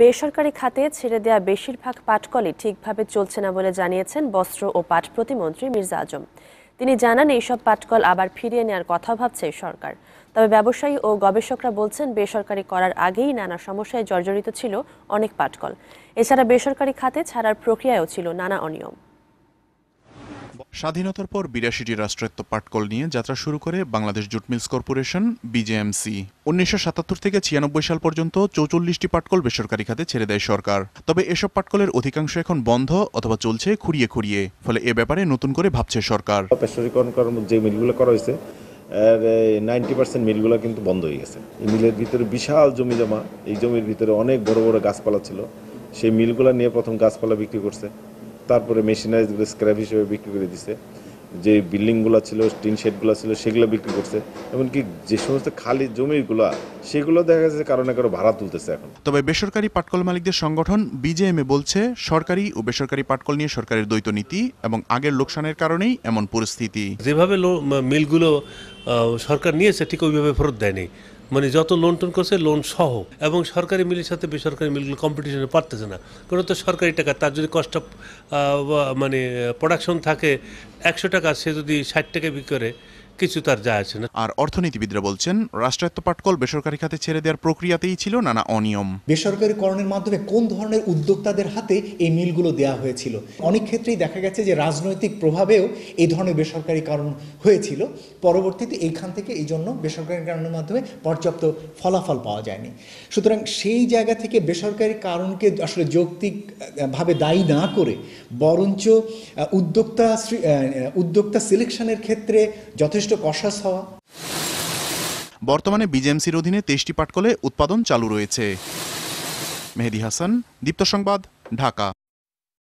বেসরকারি খাতে ছেড়ে দেয়া বেশিরভাগ পাটকলই ঠিকভাবে চলছে না বলে জানিয়েছেন বস্ত্র ও পাট প্রতিমন্ত্রী মির্জা আজম তিনি জানান এইসব পাটকল আবার ফিরিয়ে নেওয়ার কথা ভাবছে সরকার তবে ব্যবসায়ী ও গবেষকরা বলছেন বেসরকারি করার আগেই নানা সমস্যায় জর্জরিত ছিল অনেক পাটকল এছাড়া বেসরকারি খাতে ছাড়ার প্রক্রিয়াও ছিল নানা অনিয়ম স্বাধীনতার পর বিরাশিটি রাষ্ট্রায়ত্ত পাটকল নিয়ে যাত্রা শুরু করে Bangladesh jute mills corporation BJMC উনিশশো সাতাত্তর থেকে ছিয়ানব্বই সাল পর্যন্ত চৌচল্লিশটি পাটকল বেসরকারি খাতে ছেড়ে দেয় সরকার তবে এসব পাটকলের অধিকাংশ এখন বন্ধ অথবা চলছে খুঁড়িয়ে খুঁড়িয়ে ফলে এ ব্যাপারে নতুন করে ভাবছে সরকার যে মিলগুলো করা হয়েছে আর নাইনটি পার্সেন্ট মিলগুলো কিন্তু বন্ধ হয়ে গেছে এই মিলের ভিতরে বিশাল জমি জমা এই জমির ভিতরে অনেক বড় বড় গাছপালা ছিল সেই মিলগুলো নিয়ে প্রথম গাছপালা বিক্রি করছে তারপরে মেশিনারিজগুলো স্ক্র্যাপ হিসেবে বিক্রি করে দিছে যে বিল্ডিংগুলো ছিল টিন শেডগুলো ছিল সেগুলো বিক্রি করছে এমনকি যে সমস্ত খালি জমিগুলা সেগুলো দেখা যাচ্ছে কারণে কারো ভাড়া তুলতেছে এখন তবে বেসরকারি পাটকল মালিকদের সংগঠন বিজেএমএ বলছে সরকারি ও বেসরকারি পাটকল নিয়ে সরকারের দ্বৈত নীতি এবং আগের লোকসানের কারণেই এমন পরিস্থিতি যেভাবে মিলগুলো সরকার নিয়েছে ঠিক ওইভাবে ফেরত দেয়নি মানে যত লোন টোন করছে লোন সহ এবং সরকারি মিলের সাথে বেসরকারি মিলগুলো কম্পিটিশনে পারতেছে না কোনো তো সরকারি টাকা তার যদি কষ্ট মানে প্রোডাকশন থাকে একশো টাকা সে যদি ষাট টাকা বিক্রি করে কিছু তার যায় আছে না আর অর্থনীতিবিদরা বলছেন রাষ্ট্রায়ত্ত পাটকল বেসরকারি খাতে ছেড়ে দেওয়ার প্রক্রিয়াতেই ছিল নানা অনিয়ম বেসরকারিকরণের মাধ্যমে কোন ধরনের উদ্যোক্তাদের হাতে এই মিলগুলো দেওয়া হয়েছিল অনেক ক্ষেত্রেই দেখা গেছে যে রাজনৈতিক প্রভাবেও এই ধরনের বেসরকারিকরণ হয়েছিল পরবর্তীতে এইখান থেকে এই জন্য বেসরকারিকরণের মাধ্যমে পর্যাপ্ত ফলাফল পাওয়া যায়নি সুতরাং সেই জায়গা থেকে বেসরকারি কারণকে আসলে যৌক্তিকভাবে দায়ী না করে বরঞ্চ উদ্যোক্তা উদ্যোক্তা সিলেকশনের ক্ষেত্রে যথেষ্ট যথেষ্ট কষাস হওয়া বর্তমানে বিজেএমসির অধীনে তেইশটি পাটকলে উৎপাদন চালু রয়েছে মেহেদি হাসান দীপ্ত সংবাদ ঢাকা